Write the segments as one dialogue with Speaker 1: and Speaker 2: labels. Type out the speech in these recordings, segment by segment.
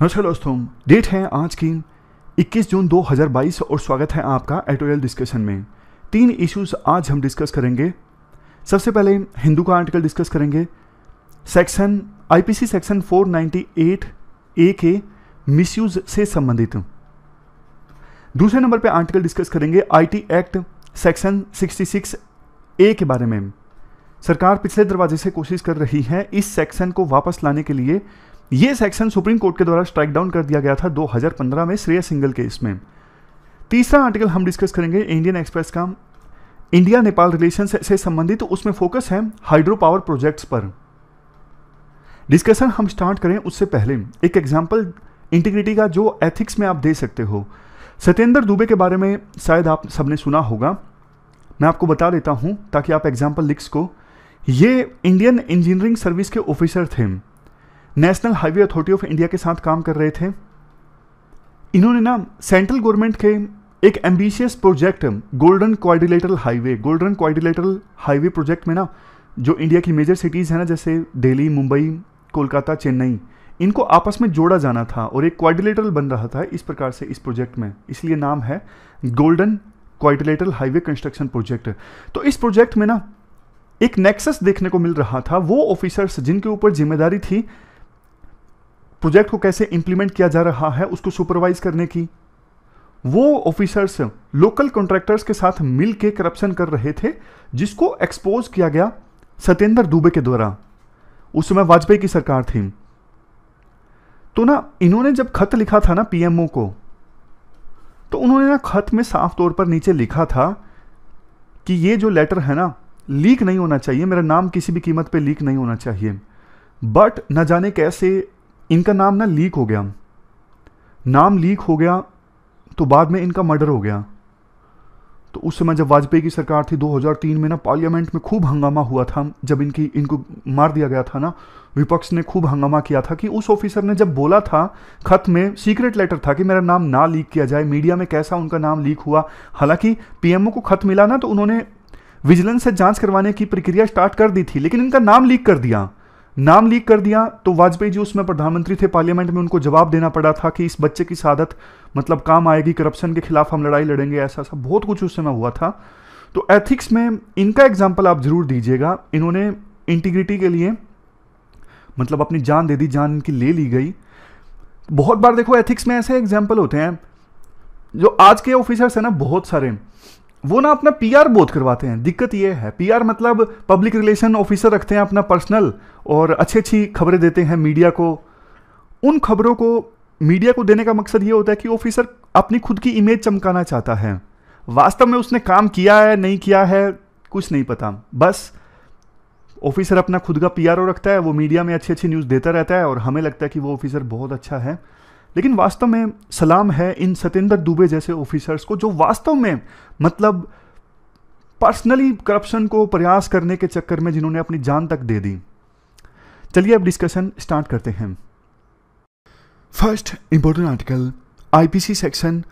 Speaker 1: नमस्कार दोस्तों डेट है आज की 21 जून 2022 और स्वागत है आपका एडिटोरियल डिस्कशन में तीन इश्यूज आज हम डिस्कस करेंगे सबसे पहले हिंदू का आर्टिकल डिस्कस करेंगे सेक्शन आईपीसी सेक्शन 498 ए के मिसयूज से संबंधित दूसरे नंबर पे आर्टिकल डिस्कस करेंगे आईटी एक्ट सेक्शन 66 ए के बारे में सरकार पिछले दरवाजे से कोशिश कर रही है इस सेक्शन को वापस लाने के लिए ये सेक्शन सुप्रीम कोर्ट के द्वारा स्ट्राइक डाउन कर दिया गया था 2015 में श्रेय सिंगल केस में तीसरा आर्टिकल हम डिस्कस करेंगे इंडियन एक्सप्रेस का इंडिया नेपाल रिलेशन से, संबंधित तो उसमें फोकस है हाइड्रो पावर प्रोजेक्ट्स पर डिस्कशन हम स्टार्ट करें उससे पहले एक एग्जाम्पल इंटीग्रिटी का जो एथिक्स में आप दे सकते हो सत्येंद्र दुबे के बारे में शायद आप सबने सुना होगा मैं आपको बता देता हूं ताकि आप एग्जाम्पल लिख को ये इंडियन इंजीनियरिंग सर्विस के ऑफिसर थे national highway authority of India के साथ काम कर रहे थे इन्होंने ना सेंट्रल गवर्नमेंट के एक ambitious project golden quadrilateral highway golden quadrilateral highway project में ना जो इंडिया की मेजर सिटीज़ हैं ना जैसे दिल्ली मुंबई कोलकाता चेन्नई इनको आपस में जोड़ा जाना था और एक क्वारिलेटरल बन रहा था इस प्रकार से इस प्रोजेक्ट में इसलिए नाम है golden quadrilateral highway construction project तो इस प्रोजेक्ट में ना एक नेक्सस देखने को मिल रहा था वो ऑफिसर्स जिनके ऊपर जिम्मेदारी थी प्रोजेक्ट को कैसे इंप्लीमेंट किया जा रहा है उसको सुपरवाइज करने की वो ऑफिसर्स लोकल कॉन्ट्रैक्टर्स के साथ मिलकर करप्शन कर रहे थे जिसको एक्सपोज किया गया सत्येंद्र दुबे के द्वारा उस समय वाजपेयी की सरकार थी तो ना इन्होंने जब खत लिखा था ना पीएमओ को तो उन्होंने ना खत में साफ तौर पर नीचे लिखा था कि ये जो लेटर है ना लीक नहीं होना चाहिए मेरा नाम किसी भी कीमत पे लीक नहीं होना चाहिए बट न जाने कैसे इनका नाम ना लीक हो गया नाम लीक हो गया तो बाद में इनका मर्डर हो गया तो उस समय जब वाजपेयी की सरकार थी 2003 में ना पार्लियामेंट में खूब हंगामा हुआ था जब इनकी इनको मार दिया गया था ना विपक्ष ने खूब हंगामा किया था कि उस ऑफिसर ने जब बोला था खत में सीक्रेट लेटर था कि मेरा नाम ना लीक किया जाए मीडिया में कैसा उनका नाम लीक हुआ हालांकि पीएमओ को खत मिला ना तो उन्होंने विजिलेंस से जांच करवाने की प्रक्रिया स्टार्ट कर दी थी लेकिन इनका नाम लीक कर दिया नाम लीक कर दिया तो वाजपेयी जी उसमें प्रधानमंत्री थे पार्लियामेंट में उनको जवाब देना पड़ा था कि इस बच्चे की शहादत मतलब काम आएगी करप्शन के खिलाफ हम लड़ाई लड़ेंगे ऐसा ऐसा बहुत कुछ उस समय हुआ था तो एथिक्स में इनका एग्जाम्पल आप जरूर दीजिएगा इन्होंने इंटीग्रिटी के लिए मतलब अपनी जान दे दी जान इनकी ले ली गई बहुत बार देखो एथिक्स में ऐसे एग्जाम्पल होते हैं जो आज के ऑफिसर्स हैं ना बहुत सारे वो ना अपना पीआर बोध करवाते हैं दिक्कत ये है पीआर मतलब पब्लिक रिलेशन ऑफिसर रखते हैं अपना पर्सनल और अच्छी अच्छी खबरें देते हैं मीडिया को उन खबरों को मीडिया को देने का मकसद ये होता है कि ऑफिसर अपनी खुद की इमेज चमकाना चाहता है वास्तव में उसने काम किया है नहीं किया है कुछ नहीं पता बस ऑफिसर अपना खुद का ओ रखता है वो मीडिया में अच्छी अच्छी न्यूज़ देता रहता है और हमें लगता है कि वो ऑफिसर बहुत अच्छा है लेकिन वास्तव में सलाम है इन सत्येंद्र दुबे जैसे ऑफिसर्स को जो वास्तव में मतलब पर्सनली करप्शन को प्रयास करने के चक्कर में जिन्होंने अपनी जान तक दे दी चलिए अब डिस्कशन स्टार्ट करते हैं first important article IPC section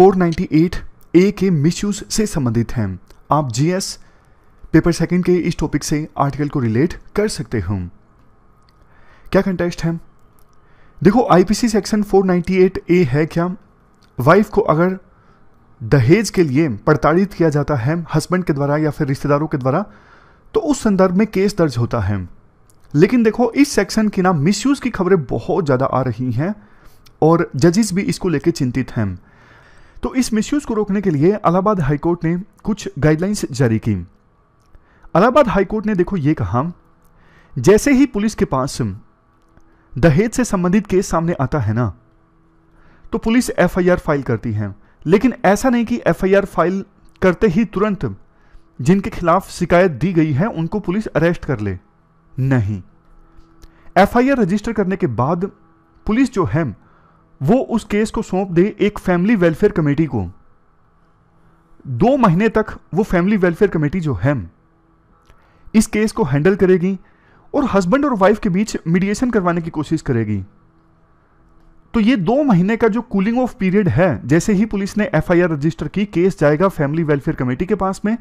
Speaker 1: 498 A के मिसयूज से संबंधित हैं आप जीएस पेपर सेकंड के इस टॉपिक से आर्टिकल को रिलेट कर सकते हो क्या कंटेक्स्ट है देखो आईपीसी सेक्शन 498 ए है क्या वाइफ को अगर दहेज के लिए प्रताड़ित किया जाता है हस्बैंड के द्वारा या फिर रिश्तेदारों के द्वारा तो उस संदर्भ में केस दर्ज होता है लेकिन देखो इस सेक्शन की ना मिसयूज की खबरें बहुत ज़्यादा आ रही हैं और जजेस भी इसको लेकर चिंतित हैं तो इस मिसयूज को रोकने के लिए अलाहाबाद हाईकोर्ट ने कुछ गाइडलाइंस जारी की अलाहाबाद हाईकोर्ट ने देखो ये कहा जैसे ही पुलिस के पास दहेज से संबंधित केस सामने आता है ना तो पुलिस एफआईआर फाइल करती है लेकिन ऐसा नहीं कि एफआईआर फाइल करते ही तुरंत जिनके खिलाफ शिकायत दी गई है उनको पुलिस अरेस्ट कर ले नहीं एफआईआर रजिस्टर करने के बाद पुलिस जो है वो उस केस को सौंप दे एक फैमिली वेलफेयर कमेटी को दो महीने तक वो फैमिली वेलफेयर कमेटी जो है इस केस को हैंडल करेगी और हस्बैंड और वाइफ के बीच मीडिएशन करवाने की कोशिश करेगी तो ये दो महीने का जो कूलिंग ऑफ पीरियड है जैसे ही पुलिस ने एफआईआर रजिस्टर की केस जाएगा फैमिली वेलफेयर कमेटी के पास में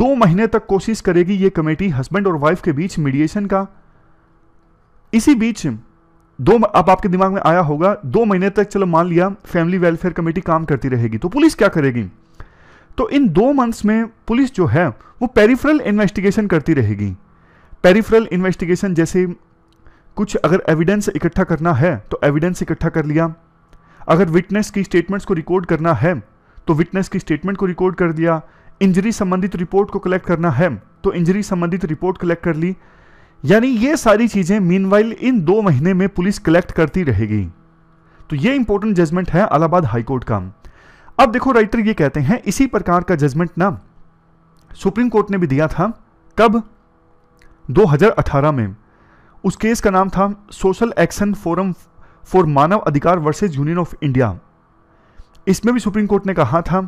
Speaker 1: दो महीने तक कोशिश करेगी ये कमेटी हस्बैंड और वाइफ के बीच मीडिएशन का इसी बीच दो अब आपके दिमाग में आया होगा दो महीने तक चलो मान लिया फैमिली वेलफेयर कमेटी काम करती रहेगी तो पुलिस क्या करेगी तो इन दो मंथ्स में पुलिस जो है वो पेरिफेरल इन्वेस्टिगेशन करती रहेगी पेरिफरल इन्वेस्टिगेशन जैसे कुछ अगर एविडेंस इकट्ठा करना है तो एविडेंस इकट्ठा कर लिया अगर विटनेस की स्टेटमेंट्स को रिकॉर्ड करना है तो विटनेस की स्टेटमेंट को रिकॉर्ड कर दिया इंजरी संबंधित रिपोर्ट को कलेक्ट करना है तो इंजरी संबंधित रिपोर्ट कलेक्ट कर ली यानी ये सारी चीज़ें मीनवाइल इन दो महीने में पुलिस कलेक्ट करती रहेगी तो ये इंपॉर्टेंट जजमेंट है अलाहाबाद हाईकोर्ट का अब देखो राइटर ये कहते हैं इसी प्रकार का जजमेंट ना सुप्रीम कोर्ट ने भी दिया था कब 2018 में उस केस का नाम था सोशल एक्शन फोरम फॉर मानव अधिकार वर्सेज यूनियन ऑफ इंडिया इसमें भी सुप्रीम कोर्ट ने कहा था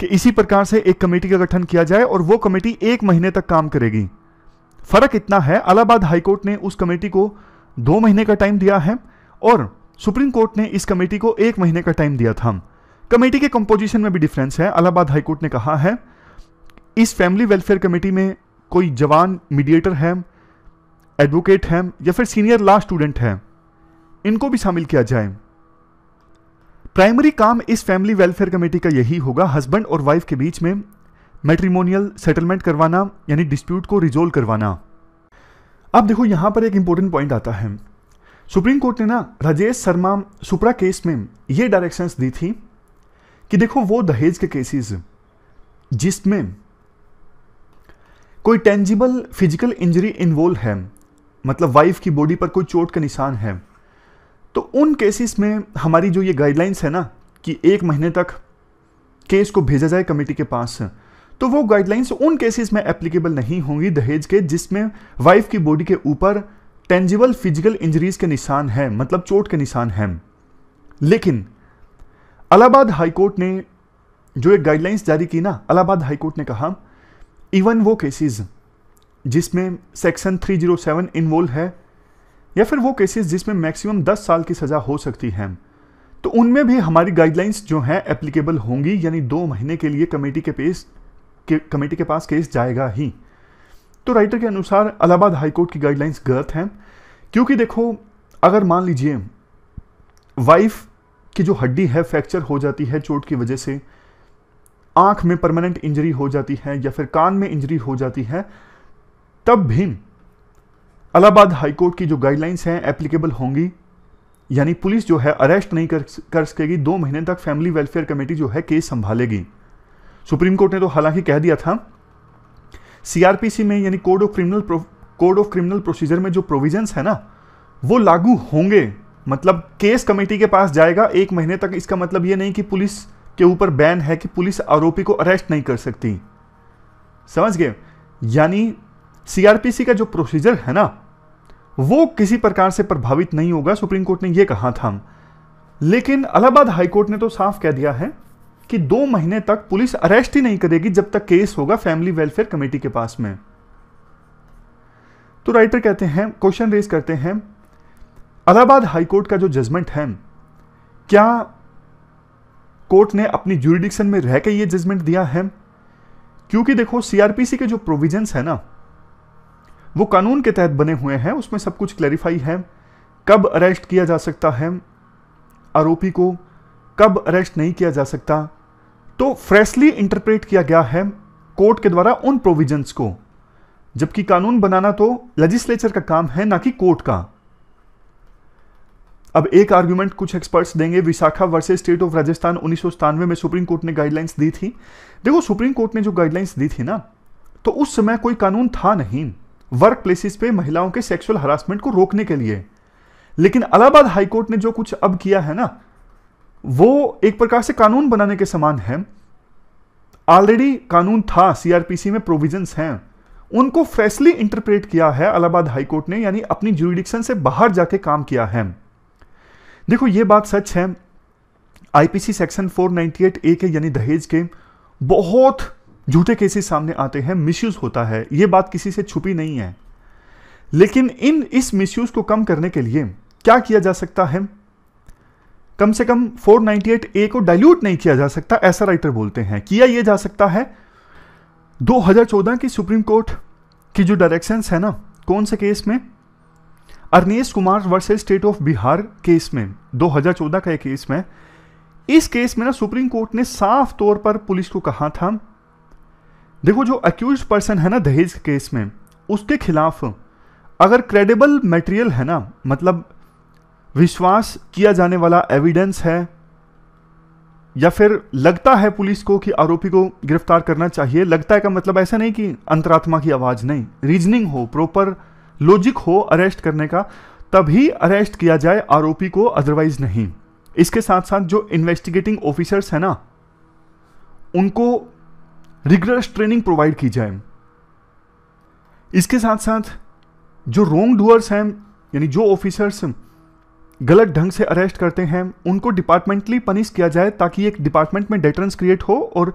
Speaker 1: कि इसी प्रकार से एक कमेटी का गठन किया जाए और वो कमेटी एक महीने तक काम करेगी फर्क इतना है अलाहाबाद हाईकोर्ट ने उस कमेटी को दो महीने का टाइम दिया है और सुप्रीम कोर्ट ने इस कमेटी को एक महीने का टाइम दिया था कमेटी के कंपोजिशन में भी डिफरेंस है अलाहाबाद हाईकोर्ट ने कहा है इस फैमिली वेलफेयर कमेटी में कोई जवान मीडिएटर है एडवोकेट हैं या फिर सीनियर लॉ स्टूडेंट हैं इनको भी शामिल किया जाए प्राइमरी काम इस फैमिली वेलफेयर कमेटी का यही होगा हस्बैंड और वाइफ के बीच में मेट्रीमोनियल सेटलमेंट करवाना यानी डिस्प्यूट को रिजोल्व करवाना अब देखो यहां पर एक इंपॉर्टेंट पॉइंट आता है सुप्रीम कोर्ट ने ना राजेश शर्मा सुप्रा केस में यह डायरेक्शंस दी थी कि देखो वो दहेज के केसेस जिसमें कोई टेंजिबल फिजिकल इंजरी इन्वॉल्व है मतलब वाइफ की बॉडी पर कोई चोट का निशान है तो उन केसेस में हमारी जो ये गाइडलाइंस है ना कि एक महीने तक केस को भेजा जाए कमेटी के पास तो वो गाइडलाइंस उन केसेस में एप्लीकेबल नहीं होंगी दहेज के जिसमें वाइफ की बॉडी के ऊपर टेंजिबल फिजिकल इंजरीज के निशान है मतलब चोट के निशान हैं लेकिन अलाहाबाद हाईकोर्ट ने जो एक गाइडलाइंस जारी की ना अलाहाबाद हाईकोर्ट ने कहा इवन वो केसेस जिसमें सेक्शन 307 इन्वॉल्व है या फिर वो केसेस जिसमें मैक्सिमम 10 साल की सज़ा हो सकती है तो उनमें भी हमारी गाइडलाइंस जो हैं एप्लीकेबल होंगी यानी दो महीने के लिए कमेटी के पेस के कमेटी के पास केस जाएगा ही तो राइटर के अनुसार अलाहाबाद हाईकोर्ट की गाइडलाइंस गलत हैं क्योंकि देखो अगर मान लीजिए वाइफ की जो हड्डी है फ्रैक्चर हो जाती है चोट की वजह से आंख में परमानेंट इंजरी हो जाती है या फिर कान में इंजरी हो जाती है तब भी अलाहाबाद हाईकोर्ट की जो गाइडलाइंस हैं एप्लीकेबल होंगी यानी पुलिस जो है अरेस्ट नहीं कर कर सकेगी दो महीने तक फैमिली वेलफेयर कमेटी जो है केस संभालेगी सुप्रीम कोर्ट ने तो हालांकि कह दिया था सीआरपीसी में यानी code of criminal code of criminal procedure में जो प्रोविजंस है ना वो लागू होंगे मतलब केस कमेटी के पास जाएगा एक महीने तक इसका मतलब ये नहीं कि पुलिस के ऊपर बैन है कि पुलिस आरोपी को अरेस्ट नहीं कर सकती समझ गए यानी सीआरपीसी का जो प्रोसीजर है ना वो किसी प्रकार से प्रभावित नहीं होगा सुप्रीम कोर्ट ने यह कहा था लेकिन इलाहाबाद हाईकोर्ट ने तो साफ कह दिया है कि दो महीने तक पुलिस अरेस्ट ही नहीं करेगी जब तक केस होगा फैमिली वेलफेयर कमेटी के पास में तो राइटर कहते हैं क्वेश्चन रेज करते हैं अलाहाबाद हाईकोर्ट का जो जजमेंट है क्या कोर्ट ने अपनी ज्यूरिडिक्शन में रह के ये जजमेंट दिया है क्योंकि देखो सीआरपीसी के जो प्रोविजंस है ना वो कानून के तहत बने हुए हैं उसमें सब कुछ क्लैरिफाई है कब अरेस्ट किया जा सकता है आरोपी को कब अरेस्ट नहीं किया जा सकता तो फ्रेशली इंटरप्रेट किया गया है कोर्ट के द्वारा उन प्रोविजंस को जबकि कानून बनाना तो लेजिस्लेचर का काम है ना कि कोर्ट का अब एक आर्ग्यूमेंट कुछ एक्सपर्ट्स देंगे Vishakha versus state of Rajasthan उन्नीस में सुप्रीम कोर्ट ने गाइडलाइंस दी थी देखो सुप्रीम कोर्ट ने जो गाइडलाइंस दी थी ना तो उस समय कोई कानून था नहीं वर्क प्लेसिस पे महिलाओं के सेक्सुअल हरासमेंट को रोकने के लिए लेकिन अलाहाबाद हाईकोर्ट ने जो कुछ अब किया है ना वो एक प्रकार से कानून बनाने के समान है ऑलरेडी कानून था सीआरपीसी में प्रोविजंस हैं उनको फ्रेशली इंटरप्रेट किया है अलाहाबाद हाईकोर्ट ने यानी अपनी जुडिक्शन से बाहर जाके काम किया है देखो ये बात सच है आईपीसी सेक्शन 498 ए के यानी दहेज के बहुत झूठे केसेस सामने आते हैं मिसयूज होता है ये बात किसी से छुपी नहीं है लेकिन इन इस मिसयूज को कम करने के लिए क्या किया जा सकता है कम से कम 498 ए को डाइल्यूट नहीं किया जा सकता ऐसा राइटर बोलते हैं किया यह जा सकता है 2014 की सुप्रीम कोर्ट की जो डायरेक्शंस है ना कौन से केस में Arnesh Kumar versus state of Bihar case में 2014 का एक केस में इस केस में ना सुप्रीम कोर्ट ने साफ तौर पर पुलिस को कहा था देखो जो अक्यूज पर्सन है ना दहेज केस में उसके खिलाफ अगर क्रेडिबल मटेरियल है ना मतलब विश्वास किया जाने वाला एविडेंस है या फिर लगता है पुलिस को कि आरोपी को गिरफ्तार करना चाहिए लगता है का मतलब ऐसा नहीं कि अंतरात्मा की आवाज़ नहीं रीजनिंग हो प्रॉपर लॉजिक हो अरेस्ट करने का तभी अरेस्ट किया जाए आरोपी को अदरवाइज नहीं इसके साथ साथ जो इन्वेस्टिगेटिंग ऑफिसर्स हैं ना उनको रिगुलर ट्रेनिंग प्रोवाइड की जाए इसके साथ साथ जो रोंग डूअर्स हैं यानी जो ऑफिसर्स गलत ढंग से अरेस्ट करते हैं उनको डिपार्टमेंटली पनिश किया जाए ताकि एक डिपार्टमेंट में डेटरेंस क्रिएट हो और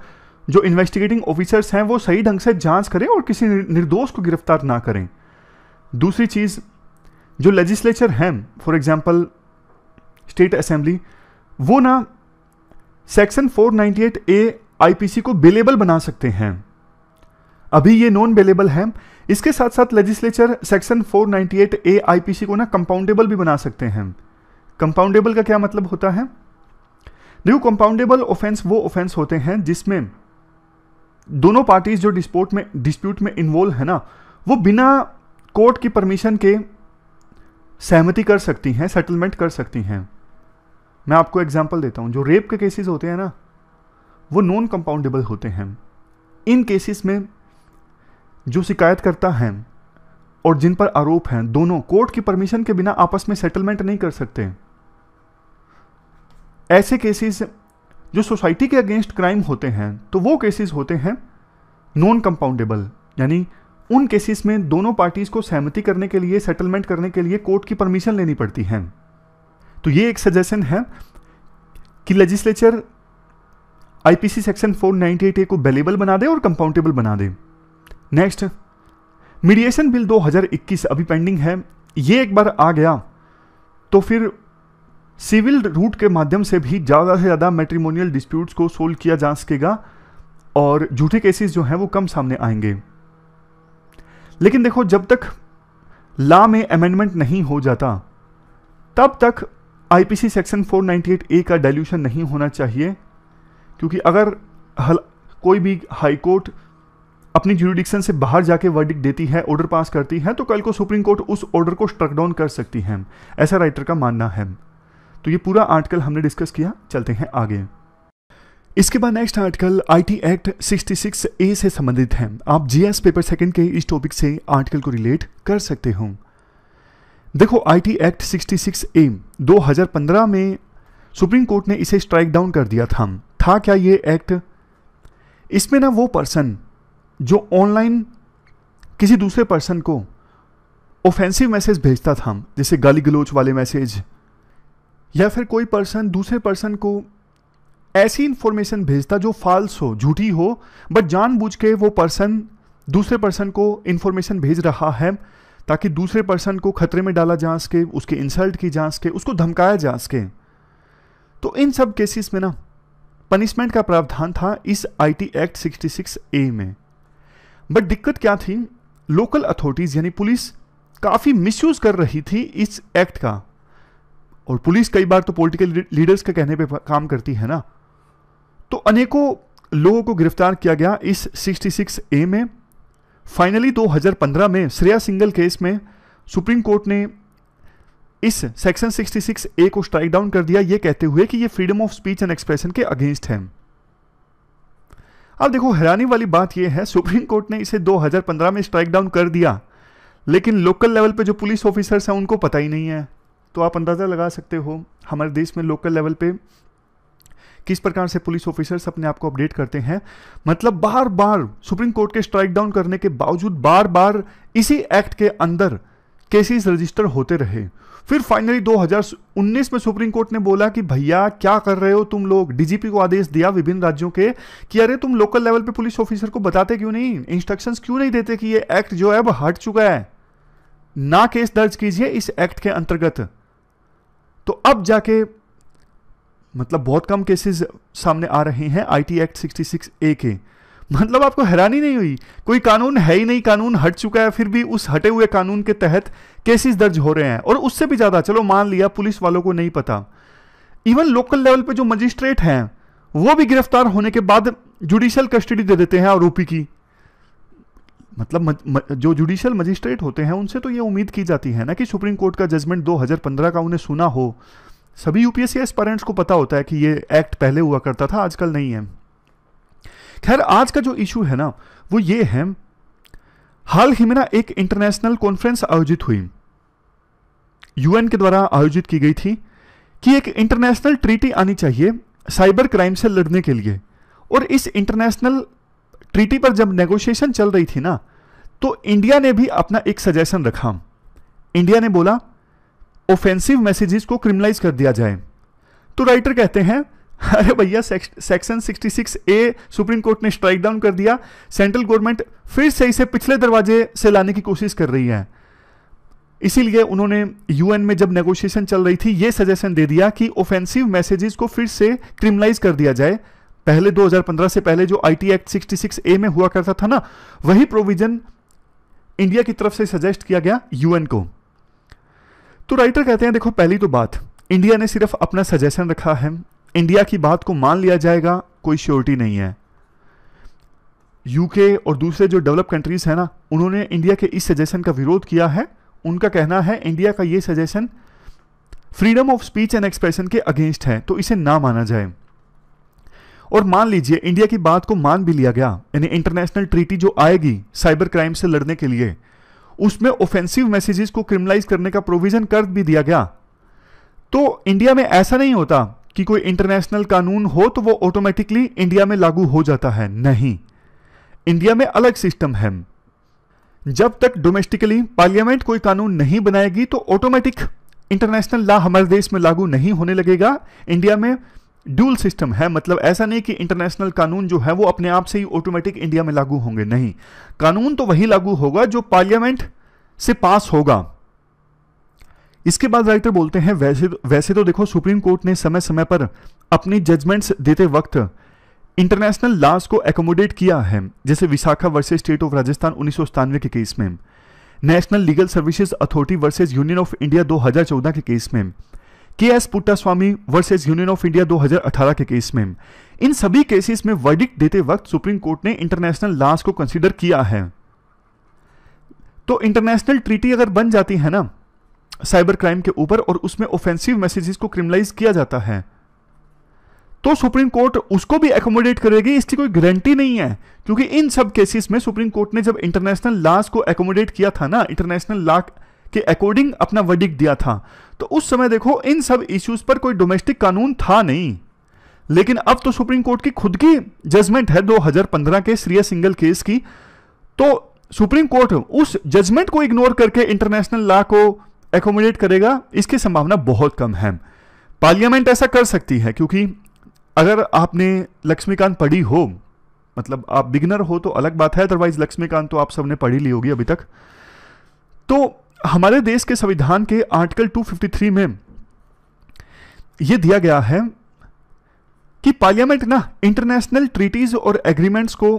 Speaker 1: जो इन्वेस्टिगेटिंग ऑफिसर्स हैं वो सही ढंग से जांच करें और किसी निर्दोष को गिरफ्तार ना करें दूसरी चीज़ जो लेजिस्लेचर हैं फॉर एग्जांपल स्टेट असेंबली वो ना सेक्शन 498 ए आईपीसी को बेलेबल बना सकते हैं अभी ये नॉन बेलेबल है इसके साथ साथ लेजिस्लेचर सेक्शन 498 ए आईपीसी को ना कंपाउंडेबल भी बना सकते हैं कंपाउंडेबल का क्या मतलब होता है देखो कंपाउंडेबल ऑफेंस वो ऑफेंस होते हैं जिसमें दोनों पार्टीज जो डिस्पोर्ट में डिस्प्यूट में इन्वॉल्व है ना वो बिना कोर्ट की परमिशन के सहमति कर सकती हैं सेटलमेंट कर सकती हैं मैं आपको एग्जांपल देता हूँ जो रेप के केसेस होते हैं ना वो नॉन कंपाउंडेबल होते हैं इन केसेस में जो शिकायत करता है और जिन पर आरोप हैं दोनों कोर्ट की परमिशन के बिना आपस में सेटलमेंट नहीं कर सकते ऐसे केसेस जो सोसाइटी के अगेंस्ट क्राइम होते हैं तो वो केसेस होते हैं नॉन कंपाउंडेबल यानी उन केसेस में दोनों पार्टीज को सहमति करने के लिए सेटलमेंट करने के लिए कोर्ट की परमिशन लेनी पड़ती है तो ये एक सजेशन है कि लेजिस्लेचर आईपीसी सेक्शन 498 ए को बेलेबल बना दे और कंपाउंटेबल बना दे नेक्स्ट मीडिएशन बिल 2021 अभी पेंडिंग है ये एक बार आ गया तो फिर सिविल रूट के माध्यम से भी ज़्यादा से ज़्यादा मेट्रीमोनियल डिस्प्यूट्स को सोल्व किया जा सकेगा और झूठे केसेस जो हैं वो कम सामने आएंगे लेकिन देखो जब तक ला में अमेंडमेंट नहीं हो जाता तब तक आईपीसी सेक्शन 498 ए का डाइल्यूशन नहीं होना चाहिए क्योंकि अगर हल, कोई भी हाई कोर्ट अपनी ज्यूडिक्शन से बाहर जाके वर्डिक देती है ऑर्डर पास करती है तो कल को सुप्रीम कोर्ट उस ऑर्डर को स्ट्रक डाउन कर सकती है ऐसा राइटर का मानना है तो ये पूरा आर्टिकल हमने डिस्कस किया चलते हैं आगे इसके बाद next article IT act 66 A से संबंधित है आप जीएस पेपर सेकंड के इस टॉपिक से आर्टिकल को रिलेट कर सकते हो देखो आईटी एक्ट 66 ए 2015 में सुप्रीम कोर्ट ने इसे स्ट्राइक डाउन कर दिया था था क्या ये एक्ट इसमें ना वो पर्सन जो ऑनलाइन किसी दूसरे पर्सन को ऑफेंसिव मैसेज भेजता था जैसे गाली गलोच वाले मैसेज या फिर कोई पर्सन दूसरे पर्सन को ऐसी इंफॉर्मेशन भेजता जो फॉल्स हो झूठी हो बट जानबूझ के वो पर्सन दूसरे पर्सन को इन्फॉर्मेशन भेज रहा है ताकि दूसरे पर्सन को खतरे में डाला जा सके उसके इंसल्ट की जा सके उसको धमकाया जा सके तो इन सब केसेस में ना पनिशमेंट का प्रावधान था इस आईटी एक्ट 66 ए में बट दिक्कत क्या थी लोकल अथॉरिटीज़ यानी पुलिस काफ़ी मिसयूज कर रही थी इस एक्ट का और पुलिस कई बार तो पॉलिटिकल लीडर्स के कहने पे काम करती है ना तो अनेकों लोगों को गिरफ्तार किया गया इस 66 ए में फाइनली 2015 में श्रेया सिंगल केस में सुप्रीम कोर्ट ने इस सेक्शन 66 ए को स्ट्राइक डाउन कर दिया ये कहते हुए कि ये freedom of speech and expression के अगेंस्ट है अब देखो हैरानी वाली बात यह है सुप्रीम कोर्ट ने इसे 2015 में स्ट्राइक डाउन कर दिया लेकिन लोकल लेवल पे जो पुलिस ऑफिसर्स हैं उनको पता ही नहीं है तो आप अंदाज़ा लगा सकते हो हमारे देश में लोकल लेवल पे किस प्रकार से पुलिस ऑफिसर्स अपने आप को अपडेट करते हैं मतलब बार बार सुप्रीम कोर्ट के स्ट्राइक डाउन करने के बावजूद बार बार इसी एक्ट के अंदर केसेस रजिस्टर होते रहे फिर फाइनली 2019 में सुप्रीम कोर्ट ने बोला कि भैया क्या कर रहे हो तुम लोग डीजीपी को आदेश दिया विभिन्न राज्यों के कि अरे तुम लोकल लेवल पे पुलिस ऑफिसर को बताते क्यों नहीं इंस्ट्रक्शंस क्यों नहीं देते कि ये एक्ट जो है अब हट चुका है ना केस दर्ज कीजिए इस एक्ट के अंतर्गत तो अब जाके मतलब बहुत कम केसेस सामने आ रहे हैं आईटी एक्ट 66 ए के मतलब आपको हैरानी नहीं हुई कोई कानून है ही नहीं कानून हट चुका है फिर भी उस हटे हुए कानून के तहत केसेस दर्ज हो रहे हैं और उससे भी ज़्यादा चलो मान लिया पुलिस वालों को नहीं पता इवन लोकल लेवल पे जो मजिस्ट्रेट हैं वो भी गिरफ्तार होने के बाद जुडिशियल कस्टडी दे देते हैं आरोपी की मतलब मज, म, जो जुडिशियल मजिस्ट्रेट होते हैं उनसे तो ये उम्मीद की जाती है ना कि सुप्रीम कोर्ट का जजमेंट 2015 का उन्हें सुना हो सभी यूपीएससी पेरेंट्स को पता होता है कि ये एक्ट पहले हुआ करता था आजकल नहीं है खैर आज का जो इशू है ना वो ये है हाल ही में ना एक इंटरनेशनल कॉन्फ्रेंस आयोजित हुई यूएन के द्वारा आयोजित की गई थी कि एक इंटरनेशनल ट्रीटी आनी चाहिए साइबर क्राइम से लड़ने के लिए और इस इंटरनेशनल ट्रीटी पर जब नेगोशिएशन चल रही थी ना तो इंडिया ने भी अपना एक सजेशन रखा इंडिया ने बोला ऑफेंसिव मैसेजेस को क्रिमिनलाइज कर दिया जाए तो राइटर कहते हैं अरे भैया सेक्शन 66 ए सुप्रीम कोर्ट ने स्ट्राइक डाउन कर दिया सेंट्रल गवर्नमेंट फिर से इसे पिछले दरवाजे से लाने की कोशिश कर रही है इसीलिए उन्होंने यूएन में जब नेगोशिएशन चल रही थी यह सजेशन दे दिया कि ऑफेंसिव मैसेजेस को फिर से क्रिमिनलाइज कर दिया जाए पहले 2015 से पहले जो आईटी एक्ट 66 ए में हुआ करता था ना वही प्रोविजन इंडिया की तरफ से सजेस्ट किया गया यूएन को तो राइटर कहते हैं देखो पहली तो बात इंडिया ने सिर्फ अपना सजेशन रखा है इंडिया की बात को मान लिया जाएगा कोई श्योरिटी नहीं है यूके और दूसरे जो डेवलप कंट्रीज़ हैं ना उन्होंने इंडिया के इस सजेशन का विरोध किया है उनका कहना है इंडिया का ये suggestion freedom of speech and expression के अगेंस्ट है तो इसे ना माना जाए और मान लीजिए इंडिया की बात को मान भी लिया गया यानी इंटरनेशनल ट्रीटी जो आएगी साइबर क्राइम से लड़ने के लिए उसमें ऑफेंसिव मैसेजेस को क्रिमिनलाइज करने का प्रोविजन कर भी दिया गया तो इंडिया में ऐसा नहीं होता कि कोई इंटरनेशनल कानून हो तो वो ऑटोमेटिकली इंडिया में लागू हो जाता है नहीं इंडिया में अलग सिस्टम है जब तक डोमेस्टिकली पार्लियामेंट कोई कानून नहीं बनाएगी तो ऑटोमेटिक इंटरनेशनल लॉ हमारे देश में लागू नहीं होने लगेगा इंडिया में ड्यूल सिस्टम है मतलब ऐसा नहीं कि इंटरनेशनल कानून जो है वो अपने आप से ही ऑटोमेटिक इंडिया में लागू होंगे नहीं कानून तो वही लागू होगा जो पार्लियामेंट से पास होगा इसके बाद राइटर बोलते हैं वैसे तो, वैसे तो देखो सुप्रीम कोर्ट ने समय समय पर अपनी जजमेंट्स देते वक्त इंटरनेशनल लॉज को एकोमोडेट किया है जैसे Vishakha versus state of Rajasthan उन्नीस के केस में national legal services authority versus union of India 2014 के केस में K S Puttaswamy versus union of India 2018 के केस में इन सभी केसेस में वर्डिक्ट देते वक्त सुप्रीम कोर्ट ने इंटरनेशनल लॉस को कंसिडर किया है तो इंटरनेशनल ट्रीटी अगर बन जाती है ना साइबर क्राइम के ऊपर और उसमें ऑफेंसिव मैसेजेस को क्रिमिनलाइज किया जाता है तो सुप्रीम कोर्ट उसको भी एकोमोडेट करेगी इसकी कोई गारंटी नहीं है क्योंकि इन सब केसेस में सुप्रीम कोर्ट ने जब इंटरनेशनल लॉस को एकोमोडेट किया था ना इंटरनेशनल लॉ के अकॉर्डिंग अपना वर्डिक दिया था तो उस समय देखो इन सब इश्यूज पर कोई डोमेस्टिक कानून था नहीं लेकिन अब तो सुप्रीम कोर्ट की खुद की जजमेंट है 2015 के श्रीय सिंगल केस की तो सुप्रीम कोर्ट उस जजमेंट को इग्नोर करके इंटरनेशनल लॉ को एकोमोडेट करेगा इसकी संभावना बहुत कम है पार्लियामेंट ऐसा कर सकती है क्योंकि अगर आपने लक्ष्मीकांत पढ़ी हो मतलब आप बिगनर हो तो अलग बात है अदरवाइज लक्ष्मीकांत तो आप सबने पढ़ी ली होगी अभी तक तो हमारे देश के संविधान के आर्टिकल 253 में यह दिया गया है कि पार्लियामेंट ना इंटरनेशनल ट्रीटीज और एग्रीमेंट्स को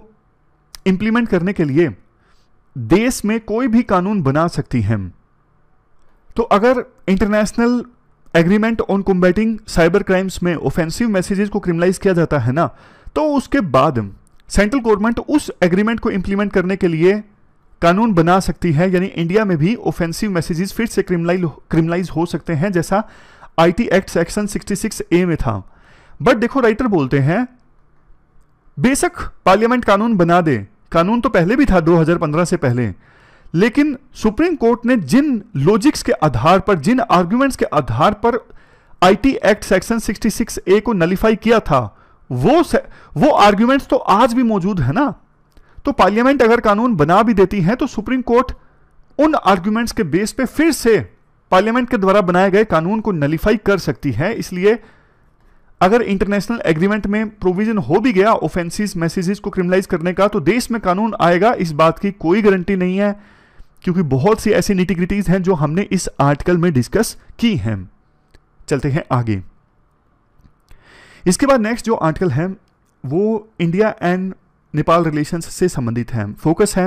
Speaker 1: इंप्लीमेंट करने के लिए देश में कोई भी कानून बना सकती है तो अगर international agreement on combating cyber crimes में ऑफेंसिव मैसेजेस को क्रिमिनलाइज किया जाता है ना तो उसके बाद सेंट्रल गवर्नमेंट उस एग्रीमेंट को इंप्लीमेंट करने के लिए कानून बना सकती है यानी इंडिया में भी ओफेंसिव मैसेजेस फिर से क्रिमिनाइज क्रिमिनाइज हो सकते हैं जैसा आईटी एक्ट सेक्शन 66 ए में था बट देखो राइटर बोलते हैं बेशक पार्लियामेंट कानून बना दे कानून तो पहले भी था 2015 से पहले लेकिन सुप्रीम कोर्ट ने जिन लॉजिक्स के आधार पर जिन आर्ग्यूमेंट्स के आधार पर I act section sixty A को नलीफाई किया था वो वो आर्ग्यूमेंट्स तो आज भी मौजूद है ना तो पार्लियामेंट अगर कानून बना भी देती है तो सुप्रीम कोर्ट उन आर्ग्यूमेंट्स के बेस पे फिर से पार्लियामेंट के द्वारा बनाए गए कानून को नलीफाई कर सकती है इसलिए अगर इंटरनेशनल एग्रीमेंट में प्रोविजन हो भी गया ऑफेंसिस मैसेजेस को क्रिमिनलाइज करने का तो देश में कानून आएगा इस बात की कोई गारंटी नहीं है क्योंकि बहुत सी ऐसी निटिग्रिटीज हैं जो हमने इस आर्टिकल में डिस्कस की हैं चलते हैं आगे इसके बाद नेक्स्ट जो आर्टिकल है वो इंडिया एंड नेपाल रिलेशंस से संबंधित हैं फोकस है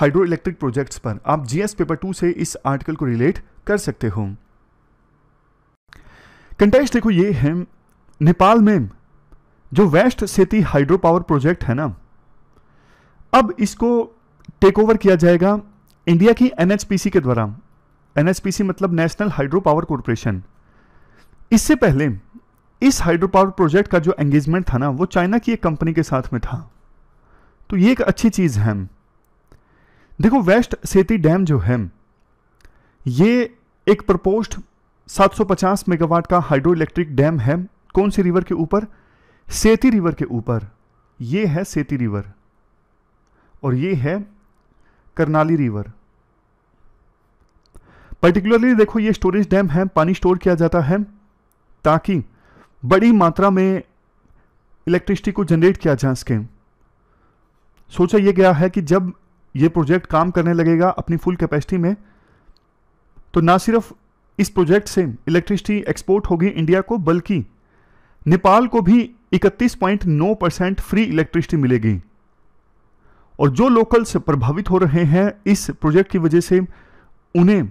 Speaker 1: हाइड्रो इलेक्ट्रिक प्रोजेक्ट्स पर आप जीएस पेपर टू से इस आर्टिकल को रिलेट कर सकते हो कंटेक्स्ट देखो ये है नेपाल में जो वेस्ट सेती हाइड्रो पावर प्रोजेक्ट है ना अब इसको टेक ओवर किया जाएगा इंडिया की एनएचपीसी के द्वारा एनएचपीसी मतलब नेशनल हाइड्रो पावर कॉरपोरेशन इससे पहले इस हाइड्रो पावर प्रोजेक्ट का जो एंगेजमेंट था ना वो चाइना की एक कंपनी के साथ में था तो ये एक अच्छी चीज़ है देखो वेस्ट सेती डैम जो है ये एक प्रपोस्ट 750 मेगावाट का हाइड्रो इलेक्ट्रिक डैम है कौन सी रिवर के ऊपर सेती रिवर के ऊपर ये है सेती रिवर और ये है करनाली रिवर पर्टिकुलरली देखो ये स्टोरेज डैम है पानी स्टोर किया जाता है ताकि बड़ी मात्रा में इलेक्ट्रिसिटी को जनरेट किया जा सके सोचा यह गया है कि जब ये प्रोजेक्ट काम करने लगेगा अपनी फुल कैपेसिटी में तो ना सिर्फ इस प्रोजेक्ट से इलेक्ट्रिसिटी एक्सपोर्ट होगी इंडिया को बल्कि नेपाल को भी 31.9 परसेंट फ्री इलेक्ट्रिसिटी मिलेगी और जो लोकल्स प्रभावित हो रहे हैं इस प्रोजेक्ट की वजह से उन्हें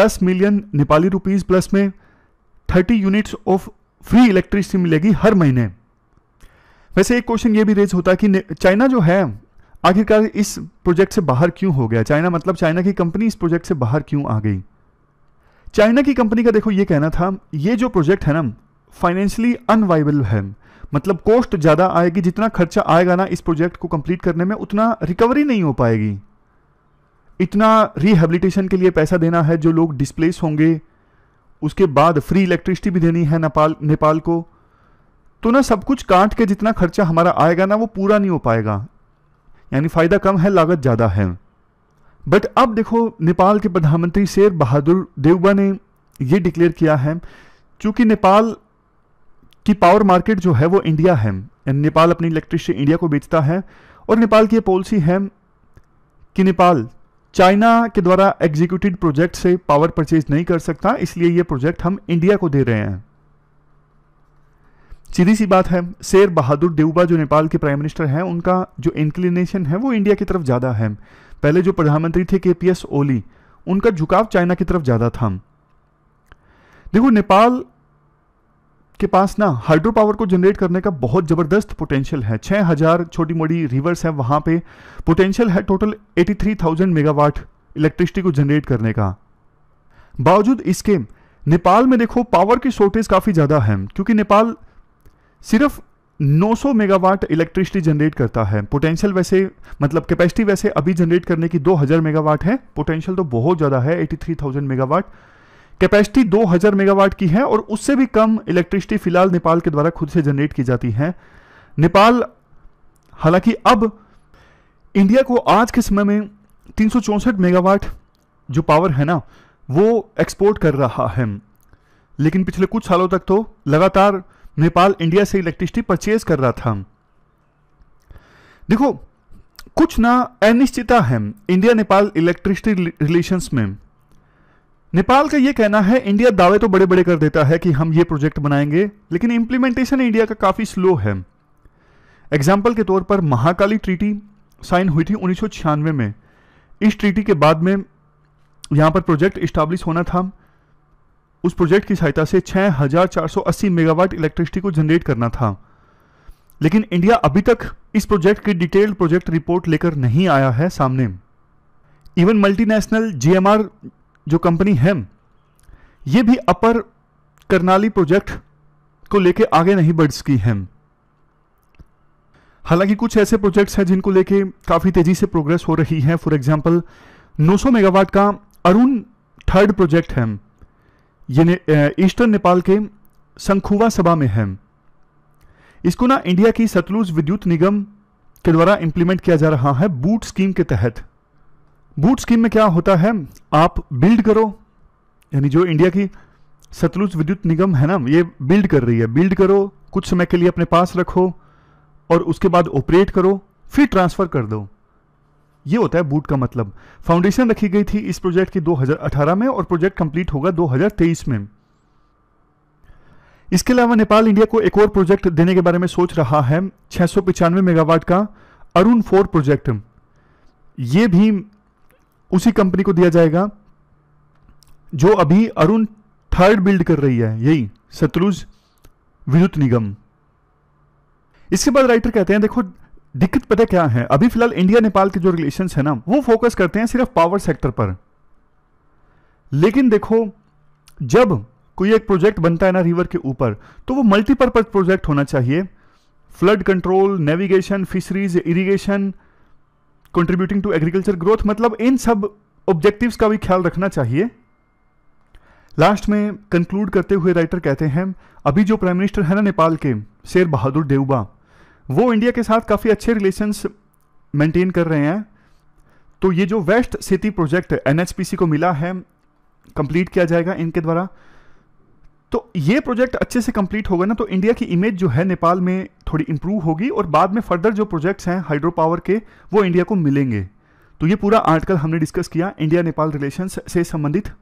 Speaker 1: 10 मिलियन नेपाली रुपीस प्लस में 30 यूनिट्स ऑफ फ्री इलेक्ट्रिसिटी मिलेगी हर महीने वैसे एक क्वेश्चन ये भी रेज होता है कि चाइना जो है आखिरकार इस प्रोजेक्ट से बाहर क्यों हो गया चाइना मतलब चाइना की कंपनी इस प्रोजेक्ट से बाहर क्यों आ गई चाइना की कंपनी का देखो ये कहना था ये जो प्रोजेक्ट है ना फाइनेंशियली अनवाइबल है मतलब कॉस्ट ज़्यादा आएगी जितना खर्चा आएगा ना इस प्रोजेक्ट को कंप्लीट करने में उतना रिकवरी नहीं हो पाएगी इतना रिहेबिलिटेशन के लिए पैसा देना है जो लोग डिस्प्लेस होंगे उसके बाद फ्री इलेक्ट्रिसिटी भी देनी है नेपाल नेपाल को तो ना सब कुछ काट के जितना खर्चा हमारा आएगा ना वो पूरा नहीं हो पाएगा यानी फ़ायदा कम है लागत ज़्यादा है बट अब देखो नेपाल के प्रधानमंत्री शेर बहादुर देवबा ने ये डिक्लेयर किया है क्योंकि नेपाल की पावर मार्केट जो है वो इंडिया है नेपाल अपनी इलेक्ट्रिसिटी इंडिया को बेचता है और नेपाल की ये पॉलिसी है कि नेपाल चाइना के द्वारा एग्जीक्यूटिव प्रोजेक्ट से पावर परचेज नहीं कर सकता इसलिए ये प्रोजेक्ट हम इंडिया को दे रहे हैं सीधी सी बात है शेर बहादुर देउबा जो नेपाल के प्राइम मिनिस्टर हैं उनका जो इंक्लिनेशन है वो इंडिया की तरफ ज़्यादा है पहले जो प्रधानमंत्री थे के पी एस ओली उनका झुकाव चाइना की तरफ ज़्यादा था देखो नेपाल के पास ना हाइड्रो पावर को जनरेट करने का बहुत ज़बरदस्त पोटेंशियल है छह हज़ार छोटी मोटी रिवर्स हैं वहाँ पे पोटेंशियल है टोटल 83,000 मेगावाट इलेक्ट्रिसिटी को जनरेट करने का बावजूद इसके नेपाल में देखो पावर की शॉर्टेज काफ़ी ज़्यादा है क्योंकि नेपाल सिर्फ 900 मेगावाट इलेक्ट्रिसिटी जनरेट करता है पोटेंशियल वैसे मतलब कैपेसिटी वैसे अभी जनरेट करने की 2000 मेगावाट है पोटेंशियल तो बहुत ज़्यादा है 83,000 मेगावाट कैपेसिटी 2000 मेगावाट की है और उससे भी कम इलेक्ट्रिसिटी फिलहाल नेपाल के द्वारा खुद से जनरेट की जाती है नेपाल हालांकि अब इंडिया को आज के समय में तीन मेगावाट जो पावर है ना वो एक्सपोर्ट कर रहा है लेकिन पिछले कुछ सालों तक तो लगातार नेपाल इंडिया से इलेक्ट्रिसिटी परचेज कर रहा था देखो कुछ ना अनिश्चितता है इंडिया नेपाल इलेक्ट्रिसिटी रिलेशंस में नेपाल का यह कहना है इंडिया दावे तो बड़े बड़े कर देता है कि हम ये प्रोजेक्ट बनाएंगे लेकिन इंप्लीमेंटेशन इंडिया का काफ़ी स्लो है एग्जाम्पल के तौर पर महाकाली ट्रीटी साइन हुई थी उन्नीस में इस ट्रीटी के बाद में यहां पर प्रोजेक्ट इस्टाब्लिश होना था उस प्रोजेक्ट की सहायता से 6480 मेगावाट इलेक्ट्रिसिटी को जनरेट करना था लेकिन इंडिया अभी तक इस प्रोजेक्ट की डिटेल्ड प्रोजेक्ट रिपोर्ट लेकर नहीं आया है सामने इवन मल्टीनेशनल जीएमआर जो कंपनी है ये भी अपर करनाली प्रोजेक्ट को लेकर आगे नहीं बढ़ सकी है हालांकि कुछ ऐसे प्रोजेक्ट्स हैं जिनको लेके काफ़ी तेज़ी से प्रोग्रेस हो रही है फॉर एग्जांपल 900 मेगावाट का अरुण थर्ड प्रोजेक्ट है ये ईस्टर्न नेपाल के संखुवा सभा में है इसको ना इंडिया की सतलुज विद्युत निगम के द्वारा इंप्लीमेंट किया जा रहा है बूट स्कीम के तहत बूट स्कीम में क्या होता है आप बिल्ड करो यानी जो इंडिया की सतलुज विद्युत निगम है ना ये बिल्ड कर रही है बिल्ड करो कुछ समय के लिए अपने पास रखो और उसके बाद ऑपरेट करो फिर ट्रांसफ़र कर दो ये होता है बूट का मतलब फाउंडेशन रखी गई थी इस प्रोजेक्ट की 2018 में और प्रोजेक्ट कंप्लीट होगा 2023 में इसके अलावा नेपाल इंडिया को एक और प्रोजेक्ट देने के बारे में सोच रहा है छह मेगावाट का अरुण फोर प्रोजेक्ट ये भी उसी कंपनी को दिया जाएगा जो अभी अरुण थर्ड बिल्ड कर रही है यही सतलुज विद्युत निगम इसके बाद राइटर कहते हैं देखो दिक्कत पता क्या है अभी फिलहाल इंडिया नेपाल के जो रिलेशन है ना वो फोकस करते हैं सिर्फ पावर सेक्टर पर लेकिन देखो जब कोई एक प्रोजेक्ट बनता है ना रिवर के ऊपर तो वो मल्टीपर्पज प्रोजेक्ट होना चाहिए flood control navigation fisheries irrigation contributing to agriculture growth मतलब इन सब ऑब्जेक्टिव्स का भी ख्याल रखना चाहिए लास्ट में कंक्लूड करते हुए राइटर कहते हैं अभी जो प्राइम मिनिस्टर है ना नेपाल के शेर बहादुर देवबा वो इंडिया के साथ काफ़ी अच्छे रिलेशंस मेंटेन कर रहे हैं तो ये जो वेस्ट सिटी प्रोजेक्ट एन को मिला है कंप्लीट किया जाएगा इनके द्वारा तो ये प्रोजेक्ट अच्छे से कंप्लीट होगा ना तो इंडिया की इमेज जो है नेपाल में थोड़ी इंप्रूव होगी और बाद में फर्दर जो प्रोजेक्ट्स हैं हाइड्रो पावर के वो इंडिया को मिलेंगे तो ये पूरा आर्टिकल हमने डिस्कस किया इंडिया नेपाल रिलेशंस से संबंधित